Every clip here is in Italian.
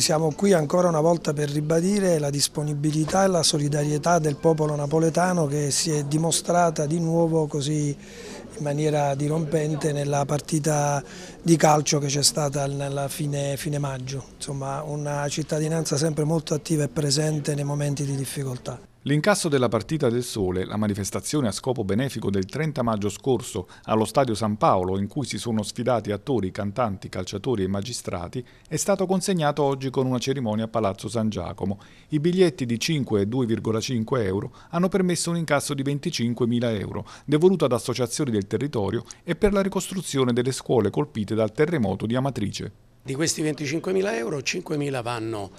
Siamo qui ancora una volta per ribadire la disponibilità e la solidarietà del popolo napoletano che si è dimostrata di nuovo così in maniera dirompente nella partita di calcio che c'è stata nella fine, fine maggio. Insomma una cittadinanza sempre molto attiva e presente nei momenti di difficoltà. L'incasso della partita del Sole, la manifestazione a scopo benefico del 30 maggio scorso allo Stadio San Paolo in cui si sono sfidati attori, cantanti, calciatori e magistrati, è stato consegnato oggi con una cerimonia a Palazzo San Giacomo. I biglietti di 5 e 2,5 euro hanno permesso un incasso di 25.000 euro, devoluto ad associazioni del territorio e per la ricostruzione delle scuole colpite dal terremoto di Amatrice. Di questi 25.000 euro 5.000 vanno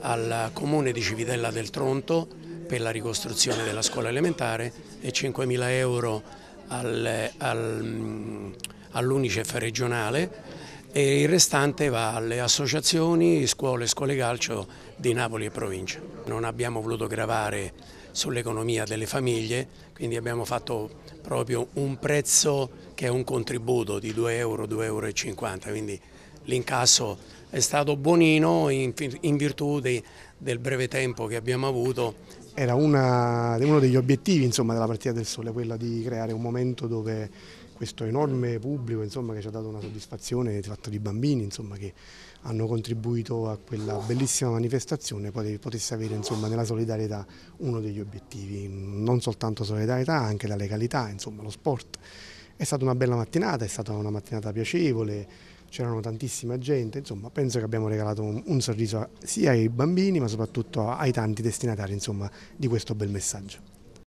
al comune di Civitella del Tronto per la ricostruzione della scuola elementare e 5.000 euro al, al, all'Unicef regionale e il restante va alle associazioni, scuole, e scuole calcio di Napoli e provincia. Non abbiamo voluto gravare sull'economia delle famiglie, quindi abbiamo fatto proprio un prezzo che è un contributo di 2 euro, 2,50 euro, quindi l'incasso è stato buonino in, in virtù dei, del breve tempo che abbiamo avuto. Era una, uno degli obiettivi insomma, della partita del Sole, quella di creare un momento dove questo enorme pubblico insomma, che ci ha dato una soddisfazione fatto di bambini insomma, che hanno contribuito a quella bellissima manifestazione potesse avere insomma, nella solidarietà uno degli obiettivi, non soltanto solidarietà, anche la legalità, lo sport. È stata una bella mattinata, è stata una mattinata piacevole, c'erano tantissima gente, insomma penso che abbiamo regalato un, un sorriso sia ai bambini ma soprattutto ai tanti destinatari insomma, di questo bel messaggio.